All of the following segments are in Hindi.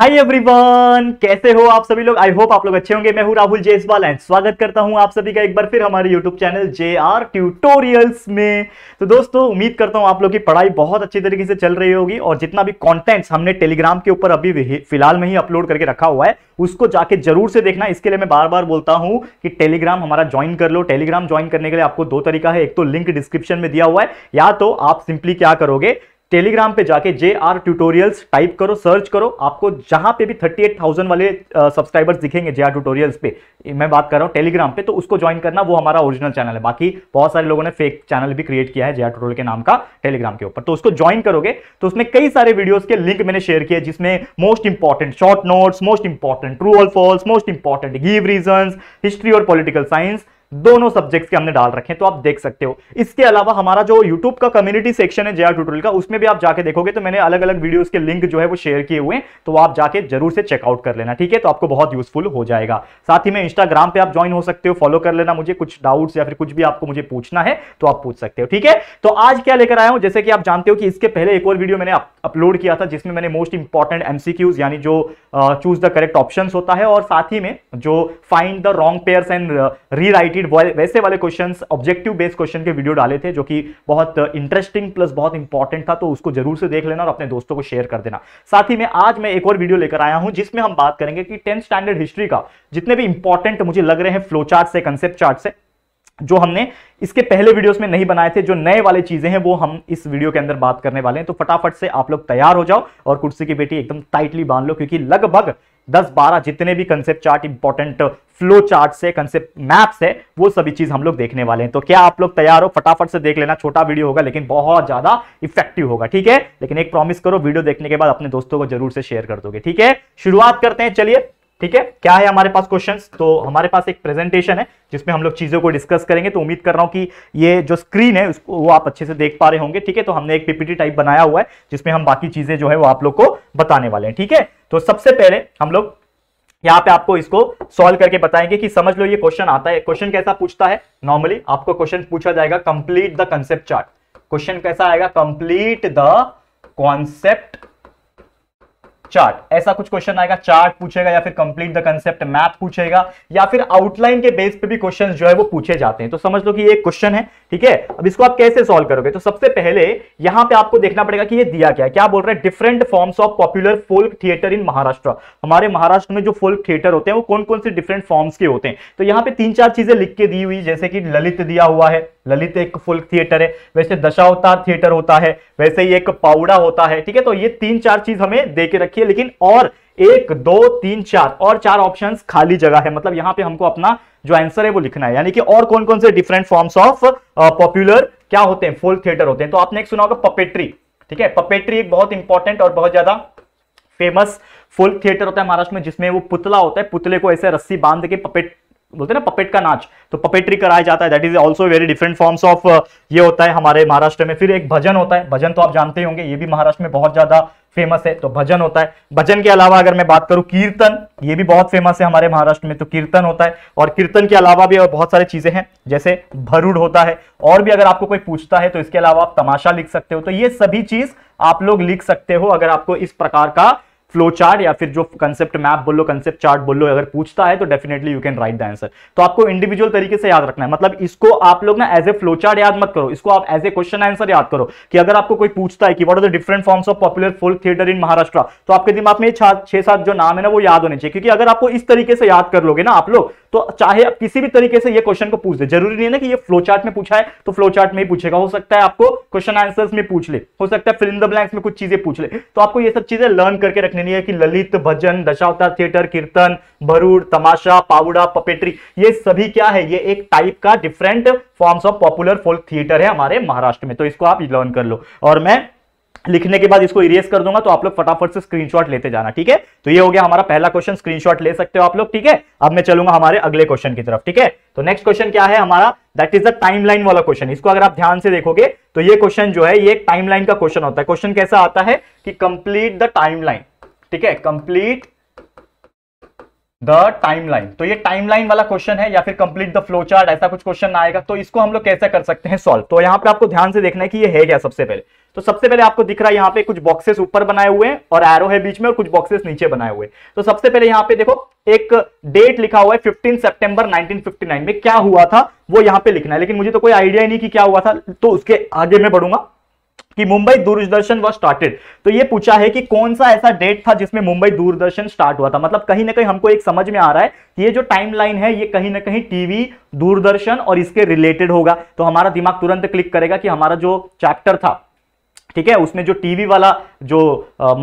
हाय एवरीवन कैसे हो आप सभी लोग आई होप आप लोग अच्छे होंगे मैं हूं राहुल जेसवाल एंड स्वागत करता हूं आप सभी का एक बार फिर हमारे YouTube channel J R tutorials में तो दोस्तों उम्मीद करता हूं आप लोग की पढ़ाई बहुत अच्छी तरीके से चल रही होगी और जितना भी कंटेंट्स हमने टेलीग्राम के ऊपर अभी फिलहाल में ही अपलोड करके रखा हुआ है उसको जाके जरूर से देखना इसके लिए मैं बार बार बोलता हूं कि टेलीग्राम हमारा ज्वाइन कर लो टेलीग्राम ज्वाइन करने के लिए आपको दो तरीका है एक तो लिंक डिस्क्रिप्शन में दिया हुआ है या तो आप सिंपली क्या करोगे टेलीग्राम पे जाके जे आर ट्यूटोरियल्स टाइप करो सर्च करो आपको जहां पे भी 38,000 वाले सब्सक्राइबर्स दिखेंगे जे आर ट्यूटोरियल्स पे मैं बात कर रहा हूँ टेलीग्राम पे तो उसको ज्वाइन करना वो हमारा ओरिजिनल चैनल है बाकी बहुत सारे लोगों ने फेक चैनल भी क्रिएट किया है जे आर ट्यूटोरियल के नाम का टेलीग्राम के ऊपर तो उसको ज्वाइन करोगे तो उसमें कई सारे वीडियोज के लिंक मैंने शेयर किया जिसमें most important short notes most important true or false most important give reason history और पोलिटिकल साइंस दोनों सब्जेक्ट्स के हमने डाल रखे हैं तो आप देख सकते हो इसके अलावा हमारा जो यूट्यूब का कम्युनिटी सेक्शन है जया ट्यूटोरियल का उसमें भी आप जाके देखोगे तो मैंने अलग अलग वीडियोस के लिंक जो है वो शेयर किए हुए हैं तो आप जाके जरूर से चेकआउट कर लेना ठीक है तो आपको बहुत यूजफुल हो जाएगा साथ ही में इंस्टाग्राम पर आप ज्वाइन हो सकते हो फॉलो कर लेना मुझे कुछ डाउट्स या फिर कुछ भी आपको मुझे पूछना है तो आप पूछ सकते हो ठीक है तो आज क्या लेकर आया हूं जैसे कि आप जानते हो कि इसके पहले एक और वीडियो मैंने अपलोड किया था जिसमें मैंने मोस्ट इंपॉर्टेंट एमसीक्यूज यानी जो चूज द करेक्ट ऑप्शन होता है और साथ ही में जो find the wrong pair and rewrited repeat वैसे वाले क्वेश्चंस ऑब्जेक्टिव बेस्ड क्वेश्चन के वीडियो डाले थे जो कि बहुत इंटरेस्टिंग प्लस बहुत इंपॉर्टेंट था तो उसको जरूर से देख लेना और अपने दोस्तों को शेयर कर देना साथ ही में आज मैं एक और वीडियो लेकर आया हूं जिसमें हम बात करेंगे कि टेंथ स्टैंडर्ड हिस्ट्री का जितने भी इंपॉर्टेंट मुझे लग रहे हैं फ्लो चार्ट से कंसेप्ट चार्ट से जो हमने इसके पहले वीडियोस में नहीं बनाए थे जो नए वाले चीजें हैं वो हम इस वीडियो के अंदर बात करने वाले हैं तो फटाफट से आप लोग तैयार हो जाओ और कुर्सी की बेटी एकदम टाइटली बांध लो क्योंकि लगभग दस बारह जितने भी concept chart important flow chart से कंसेप्ट मैप्स है वो सभी चीज हम लोग देखने वाले हैं तो क्या आप लोग तैयार हो फटाफट से देख लेना छोटा वीडियो होगा लेकिन बहुत ज्यादा इफेक्टिव होगा ठीक है लेकिन एक प्रॉमिस करो वीडियो देखने के बाद अपने दोस्तों को जरूर से शेयर कर दोगे ठीक है शुरुआत करते हैं चलिए ठीक है क्या है हमारे पास क्वेश्चन तो हमारे पास एक प्रेजेंटेशन है जिसमें हम लोग चीजों को डिस्कस करेंगे तो उम्मीद कर रहा हूं कि ये जो स्क्रीन है उसको वो आप अच्छे से देख पा रहे होंगे ठीक है तो हमने एक पीपीटी टाइप बनाया हुआ है जिसमें हम बाकी चीजें जो है वो आप लोग को बताने वाले हैं ठीक है तो सबसे पहले हम लोग यहाँ पे आपको इसको सॉल्व करके बताएंगे कि समझ लो ये क्वेश्चन आता है क्वेश्चन कैसा पूछता है नॉर्मली आपको क्वेश्चन पूछा जाएगा complete the concept chart question कैसा आएगा कंप्लीट द कॉन्सेप्ट चार्ट ऐसा कुछ क्वेश्चन आएगा चार्ट पूछेगा या फिर कंप्लीट द कंसेप्ट मैप पूछेगा या फिर आउटलाइन के बेस पे भी क्वेश्चन जो है वो पूछे जाते हैं तो समझ लो कि ये क्वेश्चन है ठीक है अब इसको आप कैसे सॉल्व करोगे तो सबसे पहले यहां पे आपको देखना पड़ेगा कि ये दिया क्या है क्या बोल रहा है different forms of popular folk theatre in Maharashtra हमारे महाराष्ट्र में जो फोल्क थिएटर होते हैं वो कौन कौन से डिफरेंट फॉर्म्स के होते हैं तो यहाँ पे तीन चार चीजें लिख के दी हुई जैसे कि ललित दिया हुआ है ललित एक फुल थिएटर है वैसे दशावतार थिएटर होता है वैसे ही एक पाउडा होता है ठीक है तो ये तीन चार चीज हमें दे के रखी है लेकिन और एक दो तीन चार और चार ऑप्शंस खाली जगह है मतलब यहां पे हमको अपना जो आंसर है वो लिखना है यानी कि और कौन कौन से डिफरेंट फॉर्म्स ऑफ पॉपुलर क्या होते हैं फुल थिएटर होते हैं तो आपने एक सुना होगा पपेट्री ठीक है पपेट्री एक बहुत इंपॉर्टेंट और बहुत ज्यादा फेमस फुल थिएटर होता है महाराष्ट्र में जिसमें वो पुतला होता है पुतले को ऐसे रस्सी बांध के पपेट बोलते हैं ना पपेट का नाच तो पपेट्री कराया जाता है that is also very different forms of ये होता है हमारे महाराष्ट्र में फिर एक भजन होता है भजन तो आप जानते ही होंगे ये भी महाराष्ट्र में बहुत ज्यादा फेमस है तो भजन होता है भजन के अलावा अगर मैं बात करूं कीर्तन ये भी बहुत फेमस है हमारे महाराष्ट्र में तो कीर्तन होता है और कीर्तन के अलावा भी बहुत सारी चीजें हैं जैसे भरूड होता है और भी अगर आपको कोई पूछता है तो इसके अलावा आप तमाशा लिख सकते हो तो ये सभी चीज आप लोग लिख सकते हो अगर आपको इस प्रकार का फ्लो चार्ट या फिर जो कंसेप्ट मैप बोलो कंसेप्ट चार्ट बोलो अगर पूछता है तो definitely you can write the answer तो आपको इंडिविजुअल तरीके से याद रखना है मतलब इसको आप लोग ना एज ए फ्लो चार्ट याद मत करो इसको आप एज ए क्वेश्चन आंसर याद करो कि अगर आपको कोई पूछता है कि what are the different forms of popular folk theatre in Maharashtra तो आपके दिमाग में छह सात जो नाम है ना वो याद होने चाहिए क्योंकि अगर आपको इस तरीके से याद कर लोगे ना आप लोग तो चाहे आप किसी भी तरीके से ये क्वेश्चन को पूछ दे जरूरी नहीं है ना कि ये फ्लो चार्ट में पूछा है तो फ्लो चार्ट में ही पूछेगा हो सकता है आपको क्वेश्चन आंसर्स में पूछ ले हो सकता है फिल्म द ब्लैंक्स में कुछ चीजें पूछ ले तो आपको ये सब चीजें लर्न करके रखने नहीं है कि ललित भजन दशावतार थिएटर कीर्तन भरूड़ तमाशा पावड़ा पपेट्री ये सभी क्या है ये एक टाइप का different forms of popular folk theatre है हमारे महाराष्ट्र में तो इसको आप लर्न कर लो और मैं लिखने के बाद इसको इरेज कर दूंगा तो आप लोग फटाफट से स्क्रीनशॉट लेते जाना ठीक है तो ये हो गया हमारा पहला क्वेश्चन स्क्रीनशॉट ले सकते हो आप लोग ठीक है अब मैं चलूंगा हमारे अगले क्वेश्चन की तरफ ठीक है तो नेक्स्ट क्वेश्चन क्या है हमारा दैट इज द टाइमलाइन वाला क्वेश्चन इसको अगर आप ध्यान से देखोगे तो ये क्वेश्चन जो है ये टाइम टाइमलाइन का क्वेश्चन होता है क्वेश्चन कैसा आता है कि कंप्लीट द लाइन ठीक है कंप्लीट द लाइन तो ये लाइन वाला क्वेश्चन है या फिर कंप्लीट द फ्लो चार्ट ऐसा कुछ क्वेश्चन आएगा तो इसको हम लोग कैसे कर सकते हैं सॉल्व तो यहां पे आपको ध्यान से देखना है कि ये है क्या सबसे पहले तो सबसे पहले आपको दिख रहा है यहाँ पे कुछ बॉक्सेस ऊपर बनाए हुए हैं और एरो है बीच में और कुछ बॉक्सेस नीचे बनाए हुए तो सबसे पहले यहाँ पे देखो एक डेट लिखा हुआ है 15 सितंबर 1959 में क्या हुआ था वो यहाँ पे लिखना है लेकिन मुझे तो कोई आइडिया ही नहीं कि क्या हुआ था तो उसके आगे मैं बढ़ूंगा कि मुंबई दूरदर्शन वॉज स्टार्टेड तो ये पूछा है कि कौन सा ऐसा डेट था जिसमें मुंबई दूरदर्शन स्टार्ट हुआ था मतलब कहीं ना कहीं हमको एक समझ में आ रहा है कि ये जो टाइमलाइन है ये कहीं ना कहीं टीवी दूरदर्शन और इसके रिलेटेड होगा तो हमारा दिमाग तुरंत क्लिक करेगा कि हमारा जो चैप्टर था ठीक है उसमें जो टीवी वाला जो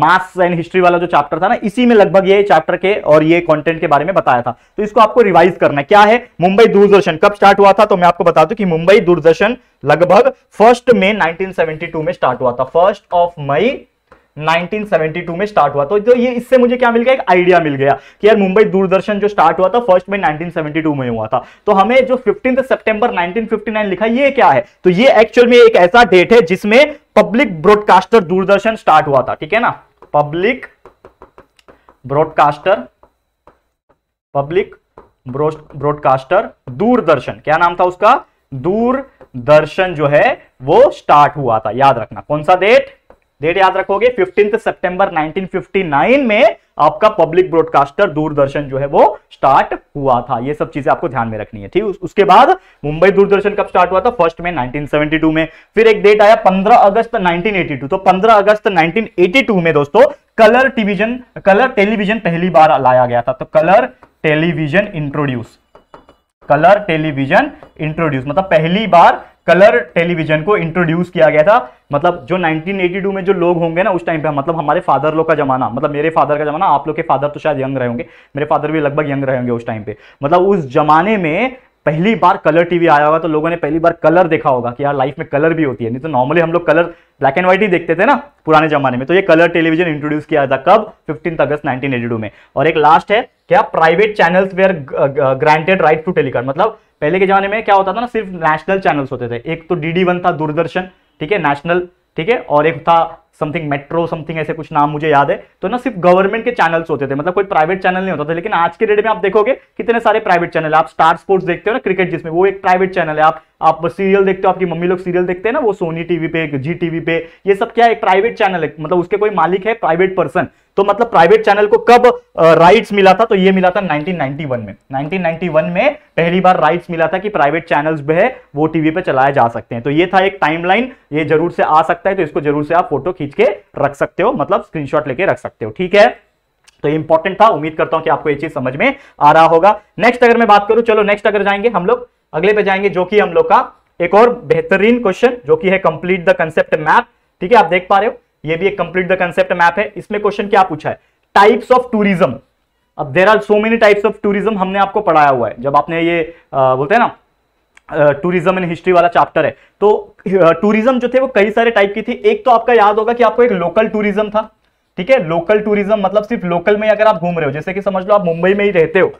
मास एंड हिस्ट्री वाला जो चैप्टर था ना इसी में लगभग ये चैप्टर के और ये कंटेंट के बारे में बताया था तो इसको आपको रिवाइज करना है क्या है मुंबई दूरदर्शन कब स्टार्ट हुआ था तो मैं आपको बता दूं कि मुंबई दूरदर्शन लगभग फर्स्ट मई 1972 में स्टार्ट हुआ था फर्स्ट ऑफ मई 1972 में स्टार्ट हुआ तो जो ये इससे मुझे क्या मिल गया एक आइडिया मिल गया कि यार मुंबई दूरदर्शन जो स्टार्ट हुआ था फर्स्ट में 1972 में हुआ था तो हमें जो 15 सितंबर 1959 लिखा ये क्या है तो ये एक्चुअल में एक ऐसा डेट है जिसमें पब्लिक ब्रॉडकास्टर दूरदर्शन स्टार्ट हुआ था ठीक है ना public broadcaster public broadcaster Doordarshan क्या नाम था उसका दूरदर्शन जो है वो स्टार्ट हुआ था याद रखना कौन सा डेट डेट याद रखोगे फिफ्टीन सितंबर 1959 में आपका पब्लिक ब्रॉडकास्टर दूरदर्शन जो है वो स्टार्ट हुआ था ये सब चीजें आपको ध्यान में रखनी है ठीक उसके बाद मुंबई दूरदर्शन कब स्टार्ट हुआ था फर्स्ट में 1972 में फिर एक डेट आया 15 अगस्त 1982 तो 15 अगस्त 1982 में दोस्तों कलर टीविजन कलर टेलीविजन पहली बार लाया गया था तो colour television introduce colour television introduce मतलब पहली बार कलर टेलीविजन को इंट्रोड्यूस किया गया था मतलब जो 1982 में जो लोग होंगे ना उस टाइम पे मतलब हमारे फादर लोग का जमाना मतलब मेरे फादर का जमाना आप लोग के फादर तो शायद यंग रहे होंगे मेरे फादर भी लगभग यंग रहे होंगे उस टाइम पे मतलब उस जमाने में पहली बार कलर टीवी आया होगा तो लोगों ने पहली बार कलर देखा होगा कि यार लाइफ में कलर भी होती है नहीं तो नॉर्मली हम लोग कलर ब्लैक एंड व्हाइट ही देखते थे ना पुराने जमाने में तो ये कलर टेलीविजन इंट्रोड्यूस किया था कब 15 अगस्त 1982 में और एक लास्ट है क्या private channels were granted right to telecast मतलब पहले के जमाने में क्या होता था ना सिर्फ नेशनल चैनल्स होते थे एक तो डीडी वन था दूरदर्शन ठीक है नेशनल ठीक है और एक था समथिंग मेट्रो समथिंग ऐसे कुछ नाम मुझे याद है तो ना सिर्फ गवर्नमेंट के चैनल्स होते थे मतलब कोई प्राइवेट चैनल नहीं होता था लेकिन आज के डेट में आप देखोगे कितने सारे प्राइवेट चैनल आप स्टार स्पोर्ट्स देखते हो ना क्रिकेट जिसमें वो एक प्राइवेट चैनल है आप आप सीरियल देखते हो आपकी मम्मी लोग सीरियल देखते हैं ना वो सोनी टीवी पे जी टीवी पे ये सब क्या है प्राइवेट चैनल है मतलब उसके कोई मालिक है प्राइवेट पर्सन तो मतलब प्राइवेट चैनल को कब राइट्स मिला था तो ये मिला था 1991 में 1991 में पहली बार राइट्स मिला था कि प्राइवेट चैनल्स जो है वो टीवी पे चलाए जा सकते हैं तो ये था एक टाइमलाइन ये जरूर से आ सकता है तो इसको जरूर से आप फोटो खींच के रख सकते हो मतलब स्क्रीनशॉट लेके रख सकते हो ठीक है तो इंपॉर्टेंट था उम्मीद करता हूं कि आपको ये चीज समझ में आ रहा होगा नेक्स्ट अगर मैं बात करूं चलो नेक्स्ट अगर जाएंगे हम लोग अगले पे जाएंगे जो कि हम लोग का एक और बेहतरीन क्वेश्चन जो कि है कंप्लीट द कंसेप्ट मैप ठीक है आप देख पा रहे हो ये भी एक कंप्लीट द कंसेप्ट मैप है इसमें क्वेश्चन क्या पूछा है टाइप्स ऑफ टूरिज्म अब there are so many types of tourism हमने आपको पढ़ाया हुआ है जब आपने ये आ, बोलते हैं ना टूरिज्म इन हिस्ट्री वाला चैप्टर है तो टूरिज्म जो थे वो कई सारे टाइप की थी एक तो आपका याद होगा कि आपको एक लोकल टूरिज्म था ठीक है लोकल टूरिज्म मतलब सिर्फ लोकल में अगर आप घूम रहे हो जैसे कि समझ लो आप मुंबई में ही रहते हो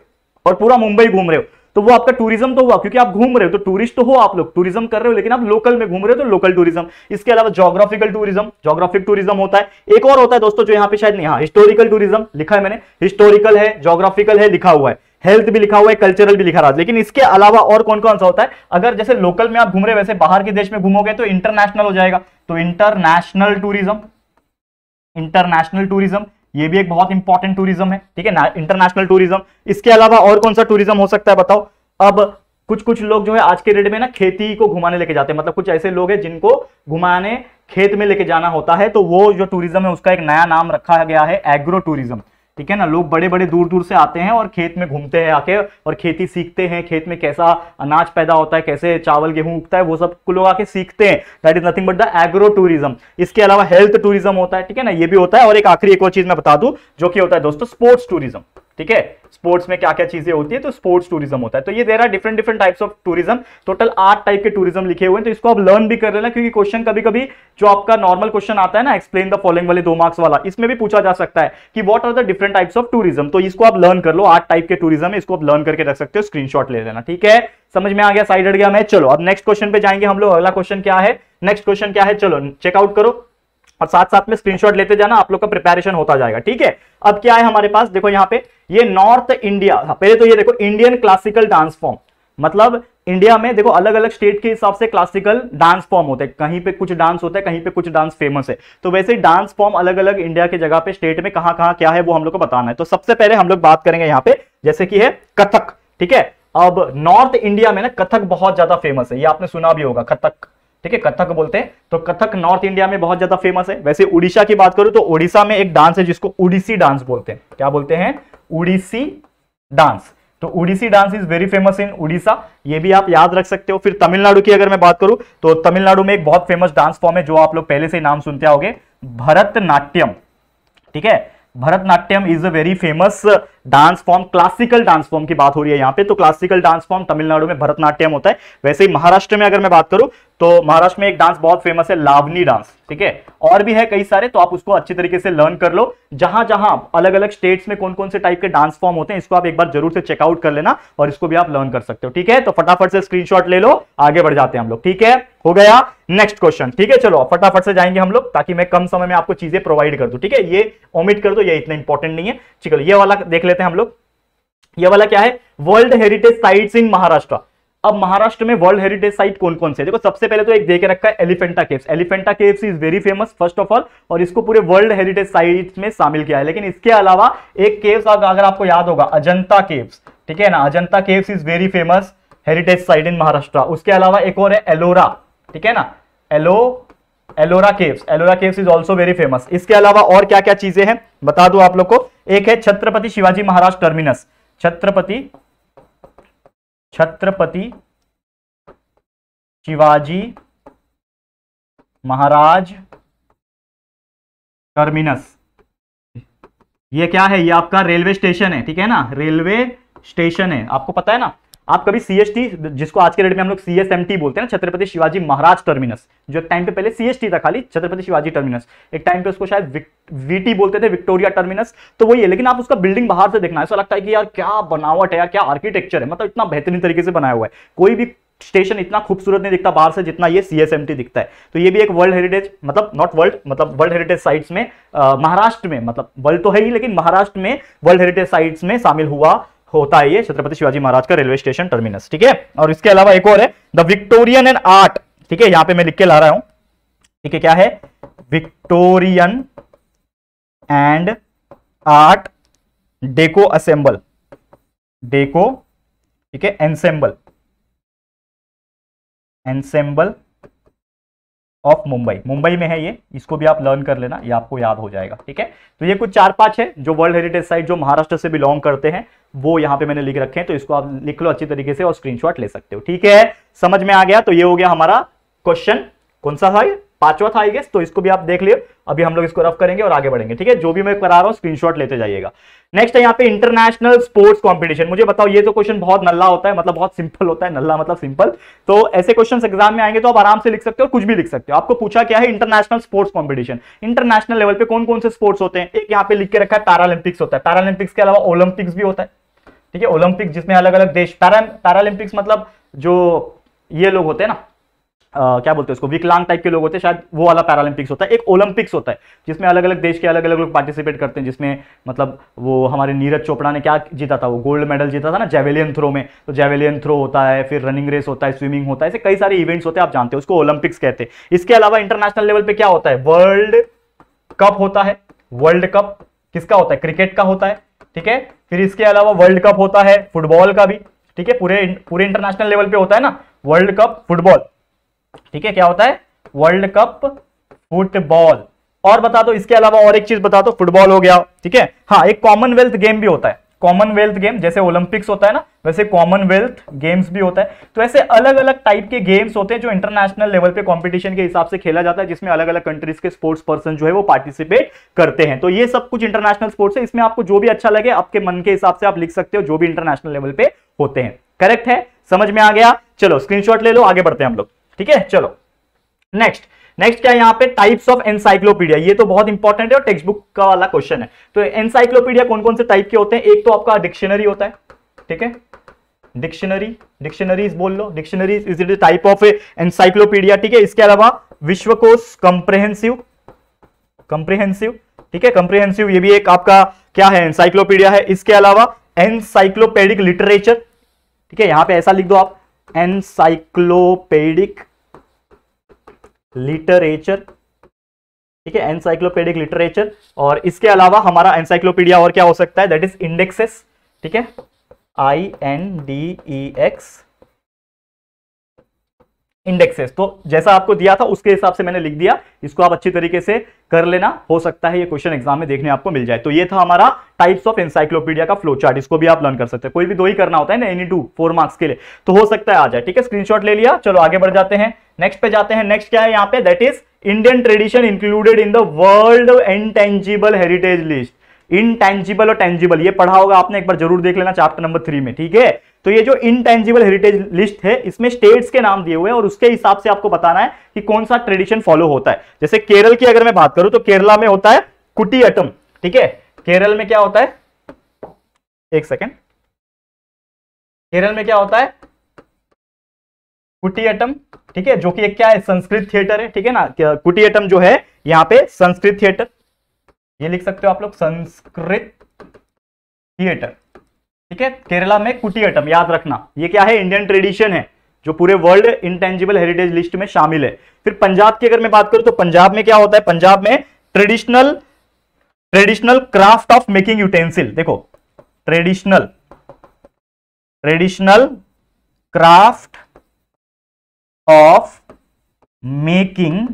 और पूरा मुंबई घूम रहे हो तो वो आपका टूरिज्म तो हुआ क्योंकि आप घूम रहे हो तो टूरिस्ट तो हो आप लोग टूरिज्म कर रहे हो लेकिन आप लोकल में घूम रहे हो तो लोकल टूरिज्म इसके अलावा जोग्राफिकल टूरिज्म जोग्राफिक टूरिज्म होता है एक और होता है दोस्तों जो यहाँ पे शायद नहीं हाँ हिस्टोरिकल टूरिज्म लिखा है मैंने हिस्टोरिकल है जोग्राफिकल है लिखा हुआ है हेल्थ भी लिखा हुआ है कल्चरल भी लिखा रहा है लेकिन इसके अलावा और कौन कौन सा होता है अगर जैसे लोकल में आप घूम रहे वैसे बाहर के देश में घूमोगे तो इंटरनेशनल हो जाएगा तो इंटरनेशनल टूरिज्म इंटरनेशनल टूरिज्म ये भी एक बहुत इंपॉर्टेंट टूरिज्म है ठीक है इंटरनेशनल टूरिज्म इसके अलावा और कौन सा टूरिज्म हो सकता है बताओ अब कुछ कुछ लोग जो है आज के डेट में ना खेती को घुमाने लेके जाते हैं मतलब कुछ ऐसे लोग हैं जिनको घुमाने खेत में लेके जाना होता है तो वो जो टूरिज्म है उसका एक नया नाम रखा गया है एग्रो टूरिज्म ठीक है ना लोग बड़े बड़े दूर दूर से आते हैं और खेत में घूमते हैं आके और खेती सीखते हैं खेत में कैसा अनाज पैदा होता है कैसे चावल गेहूं उगता है वो सब लोग आके सीखते हैं that is nothing but the agro tourism इसके अलावा हेल्थ टूरिज्म होता है ठीक है ना ये भी होता है और एक आखिरी एक और चीज मैं बता दूं जो कि होता है दोस्तों स्पोर्ट्स टूरिज्म ठीक है स्पोर्ट्स में क्या क्या चीजें होती है तो स्पोर्ट्स टूरिज्म होता है तो ये दे रहा different different types of tourism total आठ टाइप के टूरिज्म लिखे हुए हैं तो इसको आप लर्न भी कर लेना क्योंकि क्वेश्चन कभी कभी जो आपका नॉर्मल क्वेश्चन आता है ना एक्सप्लेन द फॉलोइंग वाले दो मार्क्स वाला इसमें भी पूछा जा सकता है कि what are the different types of tourism तो इसको आप लर्न कर लो आठ टाइप के टूरिज्म इसको आप लर्न करके रख सकते हो स्क्रीनशॉट ले लेना ठीक है समझ में आ गया साइड गया मैं चलो अब नेक्स्ट क्वेश्चन पे जाएंगे हम लोग अगला क्वेश्चन क्या है नेक्स्ट क्वेश्चन क्या है चलो चेकआउट करो और साथ साथ में स्क्रीनशॉट लेते जाना आप लोग का प्रिपेरेशन होता जाएगा ठीक है अब क्या है हमारे पास देखो यहाँ पे ये नॉर्थ इंडिया हाँ, पहले तो ये देखो इंडियन क्लासिकल डांस फॉर्म मतलब इंडिया में देखो अलग अलग स्टेट के हिसाब से क्लासिकल डांस फॉर्म होते हैं कहीं पे कुछ डांस होता है कहीं पे कुछ डांस फेमस है तो वैसे ही डांस फॉर्म अलग अलग इंडिया के जगह पे स्टेट में कहाँ कहाँ क्या है वो हम लोग को बताना है तो सबसे पहले हम लोग बात करेंगे यहाँ पे जैसे कि है कथक ठीक है अब नॉर्थ इंडिया में ना कथक बहुत ज्यादा फेमस है ये आपने सुना भी होगा कथक ठीक है कथक बोलते हैं तो कथक नॉर्थ इंडिया में बहुत ज्यादा फेमस है वैसे उड़ीसा की बात करूं तो उड़ीसा में एक डांस है जिसको उड़ीसी डांस बोलते हैं क्या बोलते हैं उड़ीसी डांस तो Odissi dance is very famous in Orissa ये भी आप याद रख सकते हो फिर तमिलनाडु की अगर मैं बात करूं तो तमिलनाडु में एक बहुत फेमस डांस फॉर्म है जो आप लोग पहले से नाम सुनते आओगे भरतनाट्यम ठीक है Bharatanatyam is a very famous dance form classical dance form की बात हो रही है यहाँ पे तो क्लासिकल डांस फॉर्म तमिलनाडु में भरतनाट्यम होता है वैसे ही महाराष्ट्र में अगर मैं बात करूं तो महाराष्ट्र में एक डांस बहुत फेमस है लावनी डांस ठीक है और भी है कई सारे तो आप उसको अच्छी तरीके से लर्न कर लो जहां जहां अलग अलग स्टेट्स में कौन कौन से टाइप के डांस फॉर्म होते हैं इसको आप एक बार जरूर से चेकआउट कर लेना और इसको भी आप लर्न कर सकते हो ठीक है तो फटाफट से स्क्रीन ले लो आगे बढ़ जाते हैं हम लोग ठीक है हो गया नेक्स्ट क्वेश्चन ठीक है चलो फटाफट से जाएंगे हम लोग ताकि मैं कम समय में आपको चीजें प्रोवाइड कर दू ठीक है ये ओमिट कर दो ये इतना इंपॉर्टेंट नहीं है है ये वाला देख लेते हैं हम लोग ये वाला क्या है world heritage sites in Maharashtra अब महाराष्ट्र में वर्ल्ड हेरिटेज साइट कौन कौन से देखो सबसे पहले तो एक देखे रखा है Elephanta caves Elephanta caves is very famous first of all और इसको पूरे वर्ल्ड हेरिटेज साइट में शामिल किया है लेकिन इसके अलावा एक केव्स अगर आपको याद होगा अजंता केव्स ठीक है ना Ajanta caves is very famous heritage site in Maharashtra उसके अलावा एक और है एलोरा ठीक है ना Ello Ellora caves Ellora caves is also very famous इसके अलावा और क्या क्या चीजें हैं बता दो आप लोग को एक है छत्रपति शिवाजी महाराज टर्मिनस छत्रपति छत्रपति शिवाजी महाराज टर्मिनस ये क्या है ये आपका रेलवे स्टेशन है ठीक है ना रेलवे स्टेशन है आपको पता है ना आप कभी सीएसटी जिसको आज के डेट में हम लोग सीएसएमटी बोलते हैं ना छत्रपति शिवाजी महाराज टर्मिनस जो एक टाइम पे पहले सीएसटी था खाली छत्रपति शिवाजी टर्मिनस एक टाइम पे उसको शायद वीटी बोलते थे विक्टोरिया टर्मिनस तो वही है लेकिन आप उसका बिल्डिंग बाहर से देखना ऐसा लगता है कि यार क्या बनावट है यार क्या आर्किटेक्चर है मतलब इतना बेहतरीन तरीके से बनाया हुआ है कोई भी स्टेशन इतना खूबसूरत नहीं दिखता बाहर से जितना ये सीएसएमटी दिखता है तो ये भी एक वर्ल्ड हेरिटेज मतलब नॉट वर्ल्ड मतलब वर्ल्ड हेरिटेज साइट्स में महाराष्ट्र में मतलब वर्ल्ड तो है ही लेकिन महाराष्ट्र में वर्ल्ड हेरिटेज साइट्स में शामिल हुआ होता है ये छत्रपति शिवाजी महाराज का रेलवे स्टेशन टर्मिनस ठीक है और इसके अलावा एक और है द विक्टोरियन एंड आर्ट ठीक है यहां पे मैं लिख के ला रहा हूं ठीक है क्या है Victorian and art deco assemble deco ठीक है ensemble ensemble of Mumbai Mumbai में है ये इसको भी आप लर्न कर लेना ये आपको याद हो जाएगा ठीक है तो ये कुछ चार पांच है जो वर्ल्ड हेरिटेज साइट जो महाराष्ट्र से बिलोंग करते हैं वो यहाँ पे मैंने लिख रखे हैं तो इसको आप लिख लो अच्छी तरीके से और स्क्रीनशॉट ले सकते हो ठीक है समझ में आ गया तो ये हो गया हमारा क्वेश्चन कौन सा था ये पांचवा था आई गेस तो इसको भी आप देख लिए अभी हम लोग इसको रफ करेंगे और आगे बढ़ेंगे ठीक है जो भी मैं करा रहा हूँ स्क्रीनशॉट लेते जाइएगा नेक्स्ट है यहाँ पे इंटरनेशनल स्पोर्ट्स कंपटीशन मुझे बताओ ये तो क्वेश्चन बहुत नल्ला होता है मतलब बहुत सिंपल होता है नल्ला मतलब सिंपल तो ऐसे क्वेश्चन एग्जाम में आएंगे तो आप आराम से लिख सकते हो कुछ भी लिख सकते हो आपको पूछा क्या है international sports competition international level पे कौन कौन से स्पोर्ट्स होते हैं एक यहाँ पे लिख के रखा है पैरालंपिक्स होता है पैरालंपिक्स के अलावा ओलंपिक्स भी होता है ठीक है ओलंपिक जिसमें अलग अलग देश पैरा पैरालंपिक्स मतलब जो ये लोग होते हैं ना क्या बोलते हैं उसको विकलांग टाइप के लोग होते हैं शायद वो वाला पैरालंपिक्स होता है एक ओलंपिक्स होता है जिसमें अलग अलग देश के अलग अलग लोग पार्टिसिपेट करते हैं जिसमें मतलब वो हमारे नीरज चोपड़ा ने क्या जीता था वो गोल्ड मेडल जीता था ना जेवेलियन थ्रो में तो जेवेलियन थ्रो होता है फिर रनिंग रेस होता है स्विमिंग होता है ऐसे कई सारे इवेंट्स होते हैं आप जानते हैं उसको ओलंपिक्स कहते हैं इसके अलावा इंटरनेशनल लेवल पर क्या होता है वर्ल्ड कप होता है वर्ल्ड कप किसका होता है क्रिकेट का होता है ठीक है फिर इसके अलावा वर्ल्ड कप होता है फुटबॉल का भी ठीक है पूरे पूरे इंटरनेशनल लेवल पे होता है ना वर्ल्ड कप फुटबॉल ठीक है क्या होता है वर्ल्ड कप फुटबॉल और बता दो इसके अलावा और एक चीज बता दो फुटबॉल हो गया ठीक है हाँ एक कॉमनवेल्थ गेम भी होता है कॉमनवेल्थ गेम जैसे ओलंपिक्स होता है ना वैसे कॉमनवेल्थ गेम्स भी होता है तो ऐसे अलग अलग टाइप के गेम्स होते हैं जो इंटरनेशनल लेवल पे कंपटीशन के हिसाब से खेला जाता है जिसमें अलग अलग कंट्रीज के स्पोर्ट्स पर्सन जो है वो पार्टिसिपेट करते हैं तो ये सब कुछ इंटरनेशनल स्पोर्ट्स है इसमें आपको जो भी अच्छा लगे आपके मन के हिसाब से आप लिख सकते हो जो भी इंटरनेशनल लेवल पे होते हैं करेक्ट है समझ में आ गया चलो स्क्रीनशॉट ले लो आगे बढ़ते हैं हम लोग ठीक है चलो नेक्स्ट नेक्स्ट क्या है यहाँ पे टाइप्स ऑफ एनसाइक्लोपीडिया ये तो बहुत इंपॉर्टेंट है और टेक्स्ट बुक का वाला क्वेश्चन है तो एनसाइक्लोपीडिया कौन कौन से टाइप के होते हैं एक तो आपका डिक्शनरी होता है ठीक है डिक्शनरी डिक्शनरीज बोल लो dictionaries is it type of encyclopedia ठीक है इसके अलावा विश्वकोश कंप्रेहेंसिव कंप्रेहेंसिव ठीक है कंप्रेहेंसिव ये भी एक आपका क्या है एनसाइक्लोपीडिया है इसके अलावा एनसाइक्लोपेडिक लिटरेचर ठीक है यहां पे ऐसा लिख दो आप एनसाइक्लोपेडिक लिटरेचर ठीक है एनसाइक्लोपेडिक लिटरेचर और इसके अलावा हमारा एनसाइक्लोपीडिया और क्या हो सकता है दैट इज इंडेक्सेस ठीक है I N D E X indexes तो जैसा आपको दिया था उसके हिसाब से मैंने लिख दिया इसको आप अच्छी तरीके से कर लेना हो सकता है ये क्वेश्चन एग्जाम में देखने आपको मिल जाए तो ये था हमारा टाइप्स ऑफ एनसाइक्लोपीडिया का फ्लो चार्ट इसको भी आप लर्न कर सकते हैं कोई भी दो ही करना होता है ना एनी टू फोर मार्क्स के लिए तो हो सकता है आ जाए ठीक है स्क्रीनशॉट ले लिया चलो आगे बढ़ जाते हैं नेक्स्ट पे जाते हैं नेक्स्ट क्या है यहाँ पे that is Indian tradition included in the world and heritage list intangible और टेंजिबल ये पढ़ा होगा आपने एक बार जरूर देख लेना चैप्टर नंबर थ्री में ठीक है तो ये जो इनटेंजिबल हेरिटेज लिस्ट है इसमें स्टेट्स के नाम दिए हुए हैं और उसके हिसाब से आपको बताना है कि कौन सा ट्रेडिशन फॉलो होता है जैसे केरल की अगर मैं बात करूं तो केरला में होता है कुटी अटम ठीक है केरल में क्या होता है एक सेकेंड केरल में क्या होता है अटम ठीक है जो कि एक क्या है संस्कृत थिएटर है ठीक है ना कुटीयटम जो है यहाँ पे संस्कृत थिएटर ये लिख सकते हो आप लोग संस्कृत थिएटर ठीक है केरला में कुटियटम याद रखना ये क्या है इंडियन ट्रेडिशन है जो पूरे वर्ल्ड इंटेंजिबल हेरिटेज लिस्ट में शामिल है फिर पंजाब की अगर मैं बात करूं तो पंजाब में क्या होता है पंजाब में traditional traditional craft of making utensil देखो traditional traditional craft of making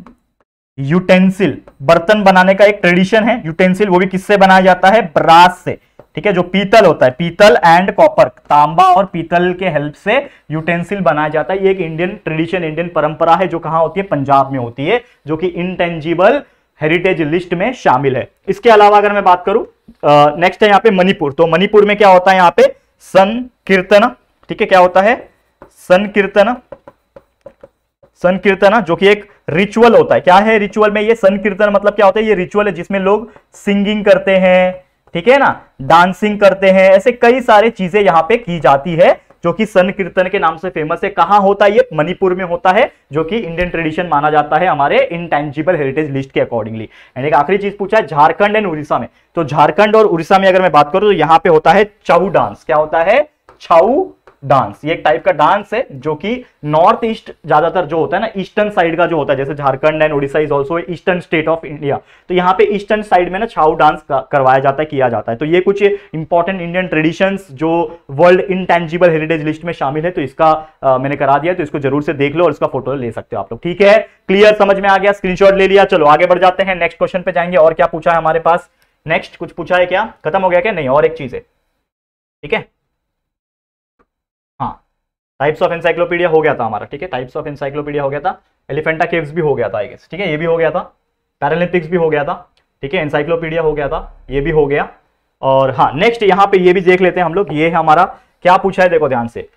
utensil बर्तन बनाने का एक ट्रेडिशन है यूटेंसिल वो भी किससे बनाया जाता है ब्रास से ठीक है जो पीतल होता है पीतल एंड कॉपर तांबा और पीतल के हेल्प से यूटेंसिल बनाया जाता है ये एक इंडियन ट्रेडिशन इंडियन परंपरा है जो कहां होती है पंजाब में होती है जो कि इनटेंजिबल हेरिटेज लिस्ट में शामिल है इसके अलावा अगर मैं बात करूं नेक्स्ट है यहाँ पे मणिपुर तो मणिपुर में क्या होता है यहाँ पे सन कीर्तन ठीक है क्या होता है सन कीर्तन संकीर्तन जो कि एक रिचुअल होता है क्या है रिचुअल में ये संकीर्तन मतलब क्या होता है ये रिचुअल है जिसमें लोग सिंगिंग करते हैं ठीक है ना डांसिंग करते हैं ऐसे कई सारे चीजें यहाँ पे की जाती है जो कि संकीर्तन कीर्तन के नाम से फेमस है कहां होता है ये मणिपुर में होता है जो कि इंडियन ट्रेडिशन माना जाता है हमारे इंटेंजिबल हेरिटेज लिस्ट के अकॉर्डिंगली एंड एक आखिरी चीज पूछा है झारखंड एंड उड़ीसा में तो झारखंड और उड़ीसा में अगर मैं बात करूं तो यहाँ पे होता है छऊ डांस क्या होता है छऊ डांस ये एक टाइप का डांस है जो कि नॉर्थ ईस्ट ज्यादातर जो होता है ना ईस्टर्न साइड का जो होता है जैसे Jharkhand and Orissa is also eastern state of India तो यहाँ पे ईस्टर्न साइड में ना छाउ डांस करवाया जाता है किया जाता है तो ये कुछ इंपॉर्टेंट इंडियन ट्रेडिशन जो वर्ल्ड इनटेंजिबल हेरिटेज लिस्ट में शामिल है तो इसका आ, मैंने करा दिया तो इसको जरूर से देख लो और इसका फोटो ले सकते हो आप लोग ठीक है क्लियर समझ में आ गया स्क्रीनशॉट ले लिया चलो आगे बढ़ जाते हैं नेक्स्ट क्वेश्चन पे जाएंगे और क्या पूछा है हमारे पास नेक्स्ट कुछ पूछा है क्या खत्म हो गया क्या नहीं और एक चीज है ठीक है टाइप्स ऑफ एनसाइक्लोपीडिया हो गया था हमारा ठीक है टाइप्स ऑफ एनसाइक्लोपीडिया हो गया था एलिफेंटा केव्स भी हो गया था आई गेस ठीक है ये भी हो गया था पैरालिम्पिक्स भी हो गया था ठीक है एनसाइक्लोपीडिया हो गया था ये भी हो गया और हाँ नेक्स्ट यहाँ पे ये भी देख लेते हैं हम लोग ये है हमारा क्या पूछा है देखो ध्यान से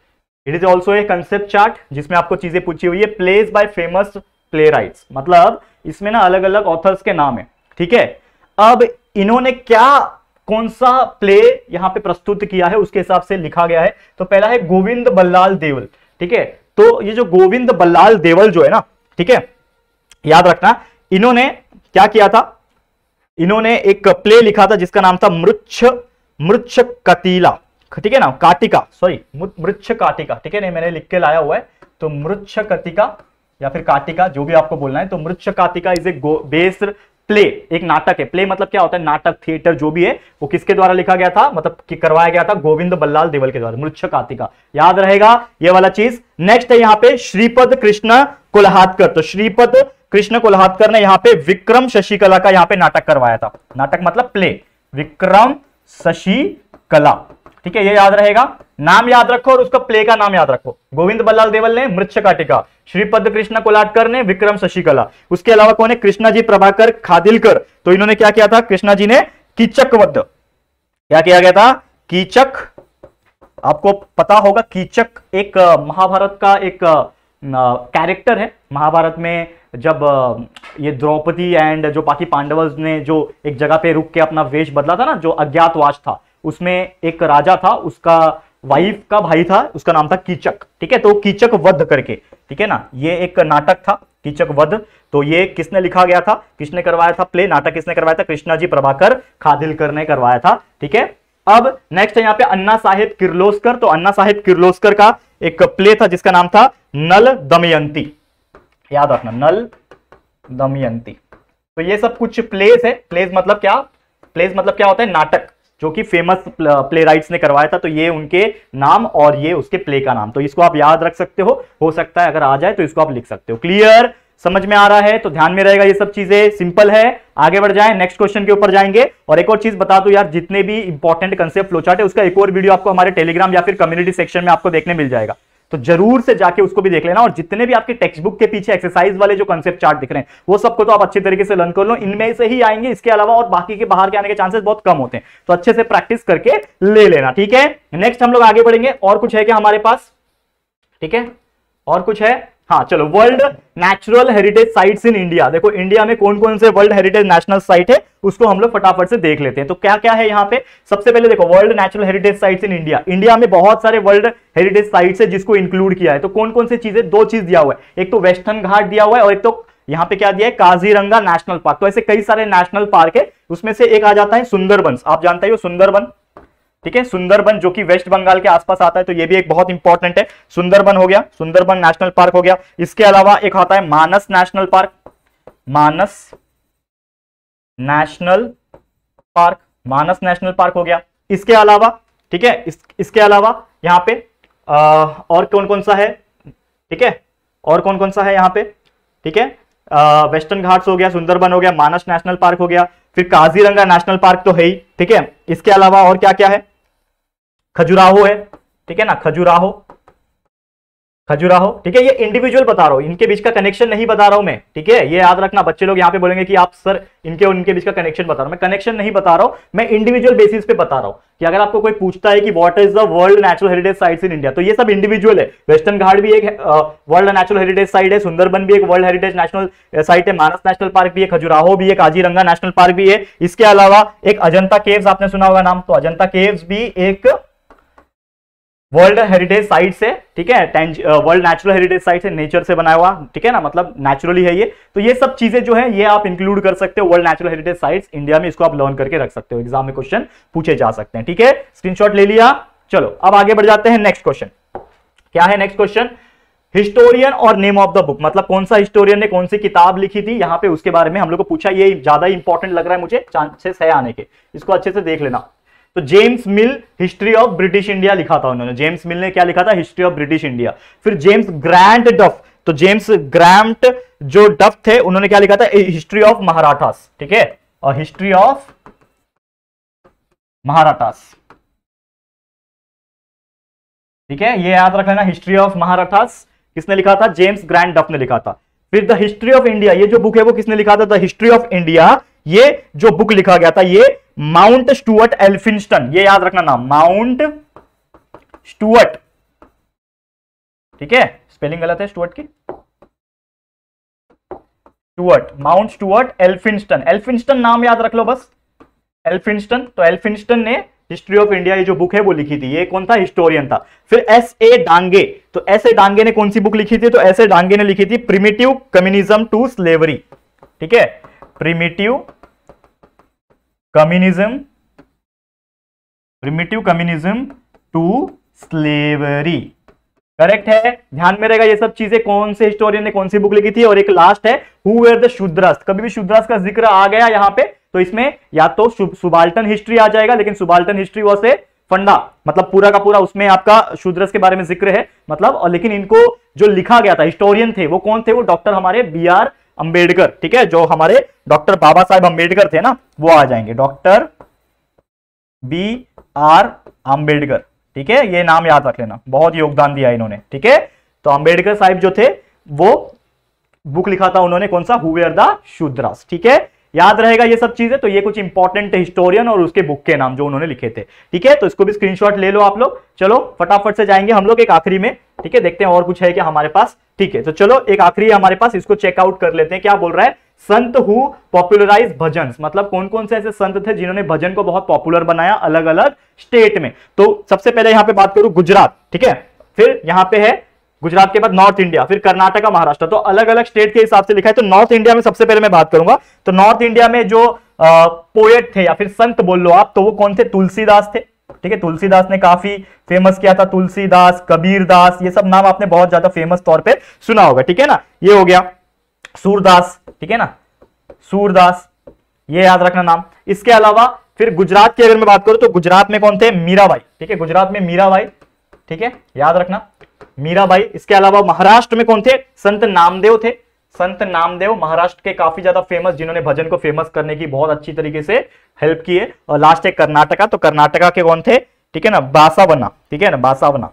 it is also a concept chart जिसमें आपको चीजें पूछी हुई है प्लेस बाय फेमस प्ले मतलब इसमें ना अलग अलग ऑथर्स के नाम है ठीक है अब इन्होंने क्या कौन सा प्ले यहां पे प्रस्तुत किया है उसके हिसाब से लिखा गया है तो पहला है गोविंद बल्लाल देवल ठीक है तो ये जो गोविंद बल्लाल देवल जो है ना ठीक है याद रखना इन्होंने क्या किया था इन्होंने एक प्ले लिखा था जिसका नाम था मृक्ष मृक्ष कतीला ठीक है ना काटिका सॉरी मृक्ष काटिका ठीक है ना मैंने लिख के लाया हुआ है तो मृक्ष कतिका या फिर काटिका जो भी आपको बोलना है तो Mrichchhakatika is a based play एक नाटक है प्ले मतलब क्या होता है नाटक थिएटर जो भी है वो किसके द्वारा लिखा गया था मतलब कि करवाया गया था गोविंद बल्लाल देवल के द्वारा मृक्ष कातिका याद रहेगा ये वाला चीज नेक्स्ट है यहाँ पे श्रीपद कृष्ण कोल्हातकर तो श्रीपद कृष्ण कोल्हातकर ने यहाँ पे विक्रम शशिकला का यहाँ पे नाटक करवाया था नाटक मतलब प्ले विक्रम शशिकला ठीक है ये याद रहेगा नाम याद रखो और उसका प्ले का नाम याद रखो गोविंद बल्लाल देवल ने काटिका श्रीपद कृष्ण कोलाटकर ने विक्रम शशिकला उसके अलावा कौन है कृष्णा जी प्रभाकर खादिलकर तो इन्होंने क्या किया था कृष्णा जी ने कीचक वध क्या किया गया था कीचक आपको पता होगा कीचक एक महाभारत का एक कैरेक्टर है महाभारत में जब ये द्रौपदी एंड जो बाकी पांडव ने जो एक जगह पे रुक के अपना वेश बदला था ना जो अज्ञातवास था उसमें एक राजा था उसका वाइफ का भाई था उसका नाम था कीचक ठीक है तो कीचक वध करके ठीक है ना ये एक नाटक था कीचक वध तो ये किसने लिखा गया था किसने करवाया था प्ले नाटक किसने करवाया था कृष्णा जी प्रभाकर खादिलकर ने करवाया था ठीक है अब नेक्स्ट है यहाँ पे अन्ना साहेब किर्लोस्कर तो अन्ना साहेब किर्लोस्कर का एक प्ले था जिसका नाम था नल दमयंती याद रखना नल दमयंती तो ये सब कुछ प्लेस है प्लेस मतलब क्या प्लेस मतलब क्या होता है नाटक जो कि फेमस प्ले राइट्स ने करवाया था तो ये उनके नाम और ये उसके प्ले का नाम तो इसको आप याद रख सकते हो हो सकता है अगर आ जाए तो इसको आप लिख सकते हो क्लियर समझ में आ रहा है तो ध्यान में रहेगा ये सब चीजें सिंपल है आगे बढ़ जाए नेक्स्ट क्वेश्चन के ऊपर जाएंगे और एक और चीज बता दो यार जितने भी इंपॉर्टेंट कंसेप्ट फ्लोचार्ट है उसका एक और वीडियो आपको हमारे टेलीग्राम या फिर कम्युनिटी सेक्शन में आपको देखने मिल जाएगा तो जरूर से जाके उसको भी देख लेना और जितने भी आपके टेक्स्ट बुक के पीछे एक्सरसाइज वाले जो कॉन्सेप्ट चार्ट दिख रहे हैं वो सबको तो आप अच्छे तरीके से लर्न कर लो इनमें से ही आएंगे इसके अलावा और बाकी के बाहर के आने के चांसेस बहुत कम होते हैं तो अच्छे से प्रैक्टिस करके ले लेना ठीक है नेक्स्ट हम लोग आगे बढ़ेंगे और कुछ है क्या हमारे पास ठीक है और कुछ है हाँ चलो world natural heritage sites in India देखो इंडिया में कौन कौन से वर्ल्ड हेरिटेज नेशनल साइट है उसको हम लोग फटाफट से देख लेते हैं तो क्या क्या है यहाँ पे सबसे पहले देखो world natural heritage sites in India India में बहुत सारे वर्ल्ड हेरिटेज साइट्स है जिसको इंक्लूड किया है तो कौन कौन सी चीजें दो चीज दिया हुआ है एक तो वेस्टर्न घाट दिया हुआ है और एक तो यहाँ पे क्या दिया है काजीरंगा नेशनल पार्क तो ऐसे कई सारे नेशनल पार्क है उसमें से एक आ जाता है सुंदरबंस आप जानते हो सुंदरबन ठीक है सुंदरबन जो कि वेस्ट बंगाल के आसपास आता है तो ये भी एक बहुत इंपॉर्टेंट है सुंदरबन हो गया सुंदरबन नेशनल पार्क हो गया इसके अलावा एक आता है Manas national park Manas national park Manas national park हो गया इसके अलावा ठीक है इस, इसके अलावा यहां पे आ, और कौन कौन सा है ठीक है और कौन कौन सा है यहां पे ठीक है वेस्टर्न घाट्स हो गया सुंदरबन हो गया मानस नेशनल पार्क हो गया फिर काजीरंगा नेशनल पार्क तो है ही ठीक है इसके अलावा और क्या क्या है खजुराहो है ठीक है ना खजुराहो खजुराहो ठीक है ये इंडिविजुअल बता रहा हूँ इनके बीच का कनेक्शन नहीं बता रहा हूँ मैं ठीक है ये याद रखना बच्चे लोग यहाँ पे बोलेंगे कि आप सर इनके और इनके बीच का कनेक्शन बता रहा हूं मैं कनेक्शन नहीं बता रहा हूं मैं इंडिविजुअल बेसिस पे बता रहा हूँ कि अगर आपको कोई पूछता है कि what is the world natural heritage site in India तो ये सब इंडिविजुअल है वेस्टर्न घाट भी एक वर्ल्ड नेचुरल हेरिटेज साइट है सुंदरबन भी एक वर्ल्ड हेरिटेज नेशनल साइट है मानस नेशनल पार्क भी है खजुराहो भी एक काजीरंगा नेशनल पार्क भी है इसके अलावा एक अजंता केव्स आपने सुना होगा नाम तो अजंता केव्स भी एक वर्ल्ड हेरिटेज साइट से ठीक है वर्ल्ड नेचुरल हेरिटेज साइट से नेचर से बनाया हुआ ठीक है ना मतलब नेचुरली है ये तो ये सब चीजें जो है ये आप इंक्लूड कर सकते हो world natural heritage sites India में इसको आप लर्न करके रख सकते हो एग्जाम में क्वेश्चन पूछे जा सकते हैं ठीक है स्क्रीनशॉट ले लिया चलो अब आगे बढ़ जाते हैं नेक्स्ट क्वेश्चन क्या है नेक्स्ट क्वेश्चन हिस्टोरियन और नेम ऑफ द बुक मतलब कौन सा हिस्टोरियन ने कौन सी किताब लिखी थी यहाँ पे उसके बारे में हम लोग को पूछा ये ज्यादा इंपॉर्टेंट लग रहा है मुझे चांसेस है आने के इसको अच्छे से देख लेना तो James Mill history of British India लिखा था उन्होंने जेम्स मिल ने क्या लिखा था हिस्ट्री ऑफ ब्रिटिश इंडिया फिर जेम्स ग्रांट डफ तो जेम्स ग्रांट जो डफ थे उन्होंने क्या लिखा था हिस्ट्री ऑफ महाराठास ठीक है और हिस्ट्री ऑफ महाराठास ठीक है ये याद रखना हिस्ट्री ऑफ महाराठास किसने लिखा था जेम्स ग्रैंड डफ ने लिखा था फिर द हिस्ट्री ऑफ इंडिया ये जो बुक है वो किसने लिखा था द हिस्ट्री ऑफ इंडिया ये जो बुक लिखा गया था ये माउंट स्टुअर्ट एल्फिंस्टन ये याद रखना नाम माउंट स्टुअर्ट ठीक है स्पेलिंग गलत है स्टुअर्ट की Stuart Mount Stuart Elphinstone Elphinstone नाम याद रख लो बस एल्फिंस्टन तो एल्फिंस्टन ने हिस्ट्री ऑफ इंडिया ये जो बुक है वो लिखी थी ये कौन था हिस्टोरियन था फिर एस ए डांगे तो एस ए डांगे ने कौन सी बुक लिखी थी तो एस ए डांगे ने लिखी थी प्रिमिटिव कम्युनिज्म टू स्लेवरी ठीक है primitive communism primitive communism to slavery correct है ध्यान में रहेगा ये सब चीजें कौन से हिस्टोरियन ने कौन सी बुक लिखी थी और एक लास्ट है हु वेर द शुद्रस्त कभी भी शुद्रस्त का जिक्र आ गया यहां पे तो इसमें या तो सुबाल्टन हिस्ट्री आ जाएगा लेकिन सुबाल्टन हिस्ट्री वॉज ए फंडा मतलब पूरा का पूरा उसमें आपका शुद्रस के बारे में जिक्र है मतलब और लेकिन इनको जो लिखा गया था हिस्टोरियन थे वो कौन थे वो डॉक्टर हमारे बी आर अंबेडकर ठीक है जो हमारे डॉक्टर बाबा साहेब अंबेडकर थे ना वो आ जाएंगे डॉक्टर बी आर अंबेडकर ठीक है ये नाम याद रख लेना बहुत योगदान दिया इन्होंने ठीक है तो अंबेडकर साहब जो थे वो बुक लिखा था उन्होंने कौन सा हुवेर द शूद्रास ठीक है याद रहेगा ये सब चीजें तो ये कुछ इंपॉर्टेंट हिस्टोरियन और उसके बुक के नाम जो उन्होंने लिखे थे ठीक है तो इसको भी स्क्रीनशॉट ले लो आप लोग चलो फटाफट से जाएंगे हम लोग एक आखिरी में ठीक है देखते हैं और कुछ है क्या हमारे पास ठीक है तो चलो एक आखिरी हमारे पास इसको चेकआउट कर लेते हैं क्या बोल रहा है संत हु पॉपुलराइज भजन मतलब कौन कौन से ऐसे संत थे जिन्होंने भजन को बहुत पॉपुलर बनाया अलग अलग स्टेट में तो सबसे पहले यहाँ पे बात करूं गुजरात ठीक है फिर यहाँ पे है गुजरात के बाद नॉर्थ इंडिया फिर का महाराष्ट्र तो अलग अलग स्टेट के हिसाब से लिखा है तो नॉर्थ इंडिया में सबसे पहले मैं बात करूंगा तो नॉर्थ इंडिया में जो पोएट थे या फिर संत बोल लो आप तो वो कौन थे तुलसीदास थे ठीक है तुलसीदास ने काफी फेमस किया था तुलसीदास कबीरदास ये सब नाम आपने बहुत ज्यादा फेमस तौर पर सुना होगा ठीक है ना ये हो गया सूरदास ठीक है ना सूरदास ये याद रखना नाम इसके अलावा फिर गुजरात की अगर मैं बात करूं तो गुजरात में कौन थे मीराबाई ठीक है गुजरात में मीराबाई ठीक है याद रखना मीराबाई इसके अलावा महाराष्ट्र में कौन थे संत नामदेव थे संत नामदेव महाराष्ट्र के काफी ज्यादा फेमस जिन्होंने भजन को फेमस करने की बहुत अच्छी तरीके से हेल्प की है और लास्ट है कर्नाटका तो कर्नाटका के कौन थे ठीक है ना बासावना ठीक है ना बासावना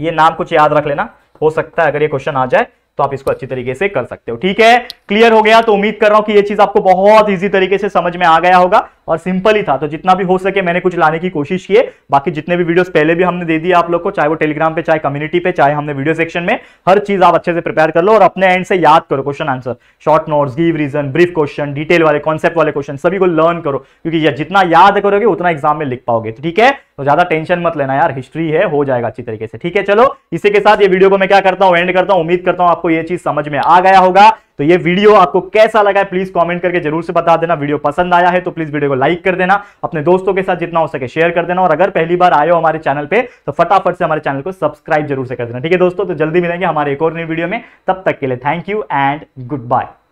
ये नाम कुछ याद रख लेना हो सकता है अगर ये क्वेश्चन आ जाए तो आप इसको अच्छी तरीके से कर सकते हो ठीक है क्लियर हो गया तो उम्मीद कर रहा हूं कि ये चीज आपको बहुत इजी तरीके से समझ में आ गया होगा और सिंपल ही था तो जितना भी हो सके मैंने कुछ लाने की कोशिश की है बाकी जितने भी वीडियोस पहले भी हमने दे दिए आप लोग को चाहे वो टेलीग्राम पे चाहे कम्युनिटी पे चाहे हमने वीडियो सेक्शन में हर चीज आप अच्छे से प्रिपेयर कर लो और अपने एंड से याद करो question answer short notes give reason brief question detail वाले कॉन्सेप्ट वाले क्वेश्चन सभी को लर्न करो क्योंकि या जितना याद करोगे उतना एग्जाम में लिख पाओगे तो ठीक है तो ज्यादा टेंशन मत लेना यार हिस्ट्री है हो जाएगा अच्छी तरीके से ठीक है चलो इसी के साथ ये वीडियो को मैं क्या करता हूँ एंड करता हूँ उम्मीद करता हूँ आपको ये चीज समझ में आ गया होगा तो ये वीडियो आपको कैसा लगा है प्लीज कमेंट करके जरूर से बता देना वीडियो पसंद आया है तो प्लीज वीडियो को लाइक कर देना अपने दोस्तों के साथ जितना हो सके शेयर कर देना और अगर पहली बार आए हो हमारे चैनल पे तो फटाफट से हमारे चैनल को सब्सक्राइब जरूर से कर देना ठीक है दोस्तों तो जल्दी मिलेंगे हमारे एक और नई वीडियो में तब तक के लिए thank you and good bye